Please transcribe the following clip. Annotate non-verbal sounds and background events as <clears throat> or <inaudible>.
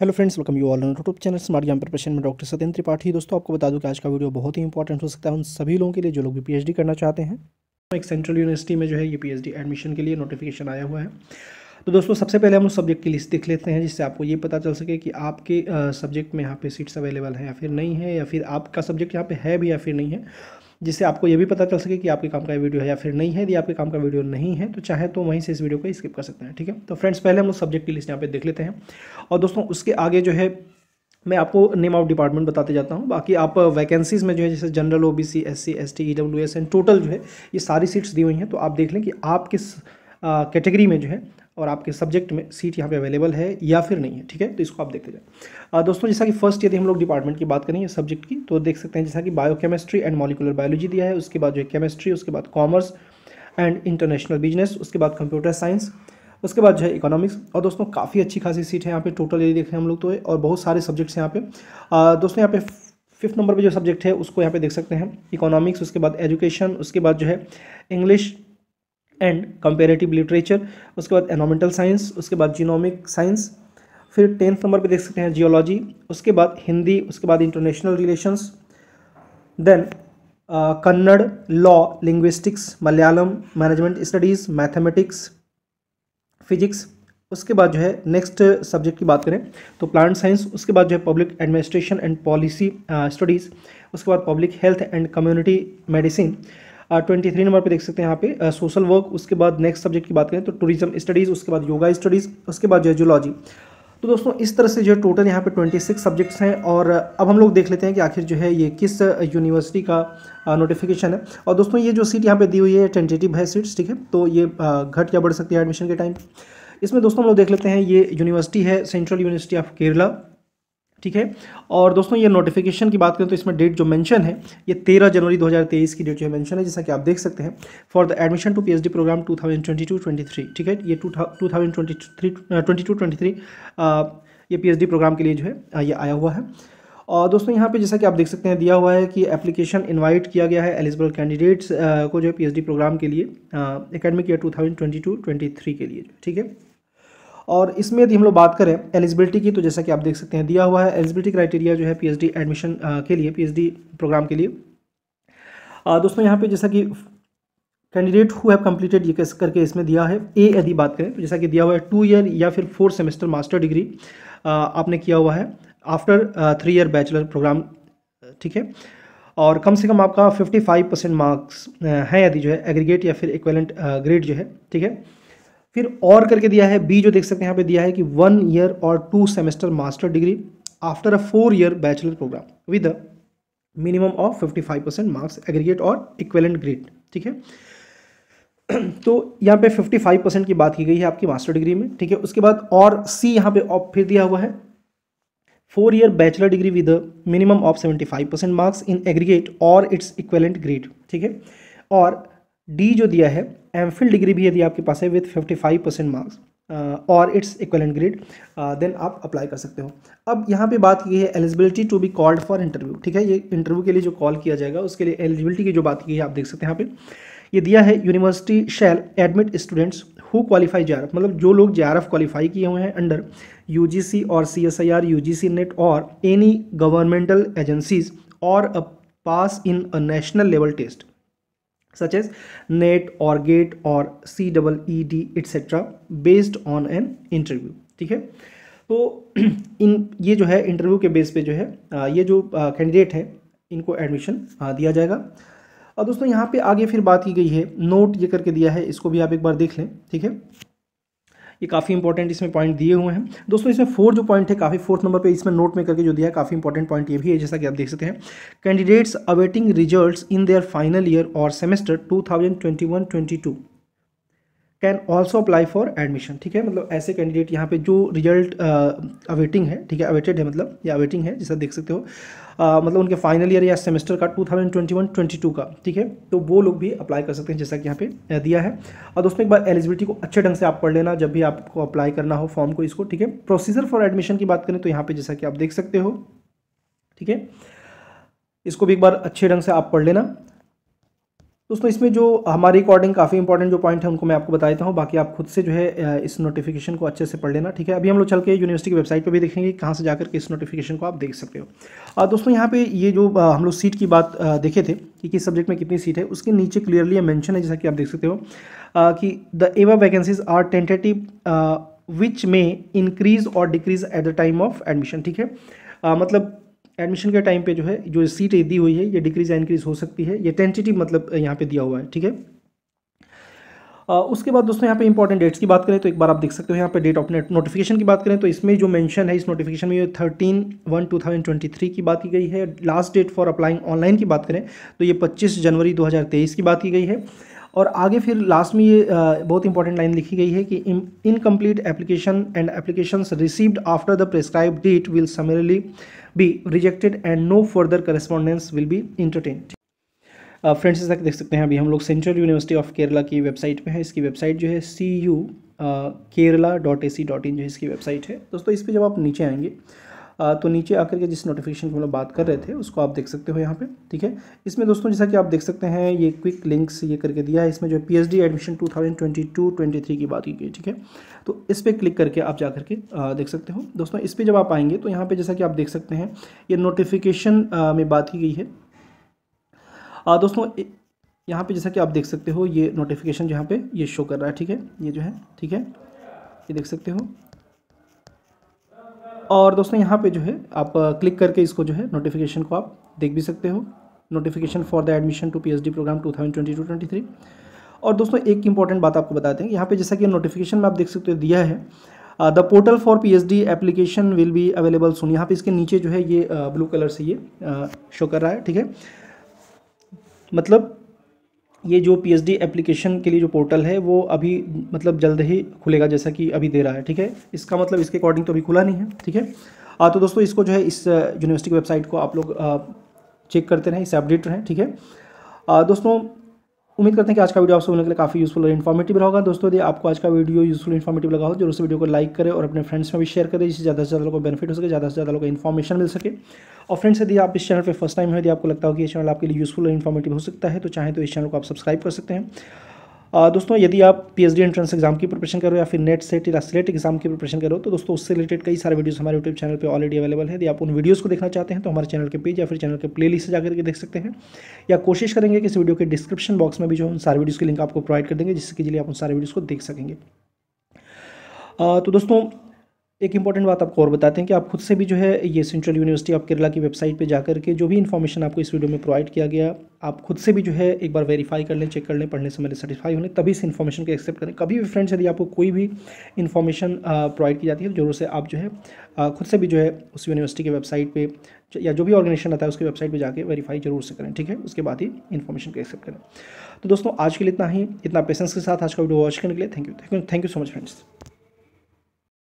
Hello friends welcome you all YouTube channel smart Gyan preparation में doctor Satyan Tripathi दोस्तों आपको बता दूं कि आज का वीडियो बहुत ही इंपॉर्टेंट हो सकता है उन सभी लोगों के लिए जो लोग भी पीएचडी करना चाहते हैं एक सेंट्रल यूनिवर्सिटी में जो है ये पीएचडी एडमिशन के लिए नोटिफिकेशन आया हुआ है तो दोस्तों सबसे पहले हम उस सब्जेक्ट की लिस्ट देख लेते हैं जिससे आपको ये पता चल सके कि आपके सब्जेक्ट में यहाँ पे सीट्स अवेलेबल हैं या फिर नहीं है या फिर आपका सब्जेक्ट यहाँ पे है भी या फिर नहीं है जिससे आपको यह भी पता चल सके कि आपके काम का वीडियो है या फिर नहीं है यदि आपके काम का वीडियो नहीं है तो चाहे तो वहीं से इस वीडियो को स्किप कर सकते हैं ठीक है तो फ्रेंड्स पहले हम लोग सब्जेक्ट की लिस्ट यहाँ पे देख लेते हैं और दोस्तों उसके आगे जो है मैं आपको नेम ऑफ डिपार्टमेंट बताते जाता हूँ बाकी आप वैकेंसीज़ में जो है जैसे general O B C S C S T E W S and total जो है ये सारी सीट्स दी हुई हैं तो आप देख लें कि आप किस कैटेगरी में जो है और आपके सब्जेक्ट में सीट यहाँ पे अवेलेबल है या फिर नहीं है ठीक है तो इसको आप देखते जाए दोस्तों जैसा कि फर्स्ट यदि हम लोग डिपार्टमेंट की बात करेंगे सब्जेक्ट की तो देख सकते हैं जैसा कि बायोकेमिस्ट्री एंड मॉलिकुलर बायोलॉजी दिया है उसके बाद जो है केमिस्ट्री उसके बाद कॉमर्स एंड इंटरनेशनल बिजनेस उसके बाद कंप्यूटर साइंस उसके बाद जो है इकोनॉमिक्स और दोस्तों काफ़ी अच्छी खासी सीट है यहाँ पे टोटल यदि देखें हम लोग तो और बहुत सारे सब्जेक्ट्स हैं यहाँ पे दोस्तों यहाँ पे फिफ्थ नंबर पे जो सब्जेक्ट है उसको यहाँ पे देख सकते हैं इकोनॉमिक्स उसके बाद एजुकेशन उसके बाद जो है इंग्लिश एंड कंपेरेटिव लिटरेचर उसके बाद एनोमेंटल साइंस उसके बाद जीनोमिक साइंस फिर टेंथ नंबर पे देख सकते हैं जियोलॉजी उसके बाद हिंदी उसके बाद international relations then Kannada law linguistics Malayalam management studies mathematics physics उसके बाद जो है नेक्स्ट सब्जेक्ट की बात करें तो प्लांट साइंस उसके बाद जो है public administration and policy studies उसके बाद public health and community medicine twenty uh, three number पर देख सकते हैं यहाँ पे सोशल uh, वर्क उसके बाद नेक्स्ट सब्जेक्ट की बात करें तो टूरिज्म स्टडीज़ उसके बाद योगा स्टडीज़ उसके बाद जो है जोलॉजी तो दोस्तों इस तरह से जो है टोटल यहाँ पे ट्वेंटी सिक्स सब्जेक्ट्स हैं और uh, अब हम लोग देख लेते हैं कि आखिर जो है ये किस यूनिवर्सिटी का नोटिफिकेशन है और दोस्तों ये जो सीट यहाँ पे दी हुई है टेंटेटिव है सीट्स ठीक है तो ये घट या बढ़ सकती है एडमिशन के टाइम इसमें दोस्तों हम लोग देख लेते हैं ये यूनिवर्सिटी है सेंट्रल यूनिवर्सिटी ऑफ केरला ठीक है और दोस्तों ये नोटिफिकेशन की बात करें तो इसमें डेट जो मेंशन है ये 13 जनवरी 2023 की डेट जो है मेंशन है जैसा कि आप देख सकते हैं for the admission to PhD programme 2022-23 ठीक है ये 2023 23 uh, uh, ये पीएचडी प्रोग्राम के लिए जो है uh, ये आया हुआ है और दोस्तों यहाँ पे जैसा कि आप देख सकते हैं दिया हुआ है कि एप्लीकेशन इनवाइट किया गया है एलिजिबल कैंडिडेट्स को जो है पीएचडी प्रोग्राम के लिए एकेडमिक ईयर 2022-23 के लिए ठीक है और इसमें यदि हम लोग बात करें एलिजिबिलिटी की तो जैसा कि आप देख सकते हैं दिया हुआ है एलिजिबिलिटी क्राइटेरिया जो है पीएचडी एडमिशन के लिए पीएचडी प्रोग्राम के लिए दोस्तों यहाँ पे जैसा कि कैंडिडेट हु हैव कम्प्लीटेड ये करके इसमें दिया है ए यदि बात करें तो जैसा कि दिया हुआ है टू ईयर या फिर फोर सेमेस्टर मास्टर डिग्री आपने किया हुआ है after three year bachelor programme ठीक है और कम से कम आपका 55 परसेंट मार्क्स हैं यदि जो है एग्रीगेट या फिर इक्वेलेंट ग्रेड जो है ठीक है फिर और करके दिया है बी जो देख सकते हैं यहाँ पे दिया है कि वन ईयर और two semester master degree after a four year bachelor programme with minimum of fifty five percent marks aggregate और इक्वेलेंट ग्रेड ठीक है <clears throat> तो यहाँ पे 55 परसेंट की बात की गई है आपकी मास्टर डिग्री में ठीक है उसके बाद और सी यहाँ पे ऑप फिर दिया हुआ है four year bachelor degree with minimum of 75 percent marks in aggregate और इट्स इक्वेलेंट ग्रेड ठीक है और डी जो दिया है एम डिग्री भी यदि आपके पास है with fifty five percent marks और इट्स इक्वलेंट ग्रेड देन आप अप्लाई कर सकते हो अब यहाँ पे बात की है eligibility to be called for interview ठीक है ये इंटरव्यू के लिए जो कॉल किया जाएगा उसके लिए एलिजिबिलिटी की जो बात की है आप देख सकते हैं यहाँ पे ये दिया है university shall admit students who qualify जे मतलब जो लोग जे क्वालिफाई किए हुए हैं अंडर यू और C S I R U NET और एनी गवर्नमेंटल एजेंसीज और pass in a national level test such as NET or GATE or e e d etc. based on an interview ठीक है तो <clears throat> इन ये जो है interview के बेस पे जो है ये जो कैंडिडेट है इनको एडमिशन दिया जाएगा और दोस्तों यहाँ पे आगे फिर बात की गई है नोट ये करके दिया है इसको भी आप एक बार देख लें ठीक है ये काफ़ी इंपॉर्टेंट इसमें पॉइंट दिए हुए हैं दोस्तों इसमें फोर जो पॉइंट है काफ़ी फोर्थ नंबर पर इसमें नोट में करके जो दिया है काफ़ी इंपॉर्टेंट पॉइंट ये भी है जैसा कि आप देख सकते हैं candidates awaiting result in their final year और semester two thousand twenty one twenty two can also apply for admission ठीक है मतलब ऐसे कैंडिडेट यहाँ पे जो रिजल्ट अवेटिंग है ठीक है अवेटेड है मतलब या अवेटिंग है जैसा देख सकते हो मतलब उनके फाइनल ईयर या सेमेस्टर का 2021-22 का ठीक है तो वो लोग भी अप्लाई कर सकते हैं जैसा कि यहाँ पे दिया है और दोस्तों एक बार एलिजिबिलिटी को अच्छे ढंग से आप पढ़ लेना जब भी आपको अप्लाई करना हो फॉर्म को इसको ठीक है प्रोसीजर फॉर एडमिशन की बात करें तो यहाँ पर जैसा कि आप देख सकते हो ठीक है इसको भी एक बार अच्छे ढंग से आप पढ़ लेना दोस्तों इसमें जो हमारे अकॉर्डिंग काफ़ी इंपॉर्टेंट जो पॉइंट है उनको मैं आपको बता देता हूँ बाकी आप खुद से जो है इस नोटिफिकेशन को अच्छे से पढ़ लेना ठीक है अभी हम लोग चल के यूनिवर्सिटी की वेबसाइट पर भी देखेंगे कहाँ से जाकर के इस नोटिफिकेशन को आप देख सकते हो और दोस्तों यहाँ पे ये जो हम लोग सीट की बात देखे थे कि किस सब्जेक्ट में कितनी सीट है उसके नीचे क्लियरली मैंशन है जैसा कि आप देख सकते हो कि द एवा वैकेंसीज आर टेंटेटिव विच में इंक्रीज और decrease at the time of admission ठीक है मतलब एडमिशन के टाइम पे जो है जो सीट दी हुई है ये डिक्रीज या इंक्रीज हो सकती है ये टेंटेटिव मतलब यहाँ पे दिया हुआ है ठीक है उसके बाद दोस्तों यहाँ पे इंपॉर्टेंट डेट्स की बात करें तो एक बार आप देख सकते हो यहाँ पे डेट ऑफ नोटिफिकेशन की बात करें तो इसमें जो मेंशन है इस नोटिफिकेशन में thirteen one two thousand twenty three की बात की गई है last date for applying online की बात करें तो ये पच्चीस जनवरी दो हज़ार तेईस की बात की गई है और आगे फिर लास्ट में ये बहुत इंपॉर्टेंट लाइन लिखी गई है कि incomplete application and application received after the prescribe date will summarily be rejected and no further correspondence will be entertained friends इस तक देख सकते हैं अभी हम लोग सेंट्रल यूनिवर्सिटी ऑफ केरला की वेबसाइट पे है इसकी वेबसाइट जो है C U Kerala dot A C dot in जो है इसकी वेबसाइट है दोस्तों इस पर जब आप नीचे आएंगे तो नीचे आकर के जिस नोटिफिकेशन की हम लोग बात कर रहे थे उसको आप देख सकते हो यहाँ पे ठीक है इसमें दोस्तों जैसा कि आप देख सकते हैं ये क्विक लिंक्स ये करके दिया है इसमें जो P H D admission two thousand twenty two twenty three की बात की गई ठीक है तो इस पर क्लिक करके आप जा करके देख सकते हो दोस्तों इस पर जब आप आएंगे तो यहाँ पर जैसा कि आप देख सकते हैं ये नोटिफिकेशन में बात की गई है दोस्तों यहाँ पे जैसा कि आप देख सकते हो ये नोटिफिकेशन जहाँ पे ये शो कर रहा है ठीक है ये जो है ठीक है ये देख सकते हो और दोस्तों यहाँ पे जो है आप क्लिक करके इसको जो है नोटिफिकेशन को आप देख भी सकते हो notification for the admission to PhD programme 2022-23 और दोस्तों एक इंपॉर्टेंट बात आपको बताते हैं यहाँ पे जैसा कि नोटिफिकेशन में आप देख सकते हो दिया है the portal for P H D application will be available soon यहाँ पे इसके नीचे जो है ये ब्लू कलर से ये शो कर रहा है ठीक है मतलब ये जो पी एप्लीकेशन के लिए जो पोर्टल है वो अभी मतलब जल्द ही खुलेगा जैसा कि अभी दे रहा है ठीक है इसका मतलब इसके अकॉर्डिंग तो अभी खुला नहीं है ठीक है हाँ तो दोस्तों इसको जो है इस यूनिवर्सिटी की वेबसाइट को आप लोग चेक uh, करते रहें इसे अपडेट रहें ठीक है हाँ, दोस्तों उम्मीद करते हैं कि आज का वीडियो आप सभी के लिए काफी यूजफुल और इन्फॉर्मेटिव रहेगा दोस्तों यदि आपको आज का वीडियो यूजफुल इन्फॉर्मेटिव लगा हो जरूर उस वीडियो को लाइक करें और अपने फ्रेंड्स में भी शेयर करें जिससे ज़्यादा से ज़्यादा लोगों को बेनिफिट हो सके ज़्यादा से ज़्यादा लोगों को इन्फॉर्मेशन मिल सके और फ्रेंड्स यदि आप इस चैनल पर फर्स्ट टाइम है यदि आपको लगता हो कि यह चैनल आपके लिए यूजफुल और इन्फॉर्मेटिव हो सकता है तो चाहे तो इस चैनल को आप सब्सक्राइब कर सकते हैं दोस्तों यदि आप पीएचडी एंट्रेंस एग्जाम की प्रिपरेशन करो या फिर नेट सेट या सिलेट एग्जाम की प्रिपरेशन करो तो दोस्तों उससे रिलेटेड कई सारे वीडियोस हमारे यूट्यूब चैनल पे ऑलरेडी अवेलेबल है यदि आप उन वीडियोस को देखना चाहते हैं तो हमारे चैनल के पेज या फिर चैनल के प्ले लिस्ट से जाकर के देख सकते हैं या कोशिश करेंगे कि इस वीडियो के डिस्क्रिप्शन बॉक्स में भी जो उन सारे वीडियोज़ के लिंक आपको प्रोवाइड कर देंगे जिसके लिए आप उन सारे वीडियोज़ को देख सकेंगे तो दोस्तों एक इंपॉर्टेंट बात आपको और बताते हैं कि आप खुद से भी जो है ये सेंट्रल यूनिवर्सिटी ऑफ केरला की वेबसाइट पे जाकर के जो भी इन्फॉर्मेशन आपको इस वीडियो में प्रोवाइड किया गया आप खुद से भी जो है एक बार वेरीफाई कर लें चेक कर लें पढ़ने से मेरे सर्टिफाई होने तभी इस इन्फॉर्मेशन को एक्सेप्ट करें कभी भी फ्रेंड्स यदि आपको कोई भी इन्फॉर्मेशन प्रोवाइड की जाती है तो जरूर से आप जो है खुद से भी जो है उस यूनिवर्सिटी की वेबसाइट पर या जो भी ऑर्गेनाइजेशन आता है उसकी वेबसाइट पर जाकर वेरीफाई जरूर से करें ठीक है उसके बाद ही इन्फॉर्मेशन को एक्सेप्ट करें तो दोस्तों आज के लिए इतना ही इतना पेशेंस के साथ आज का वीडियो वॉच करने के लिए thank you thank you so much friends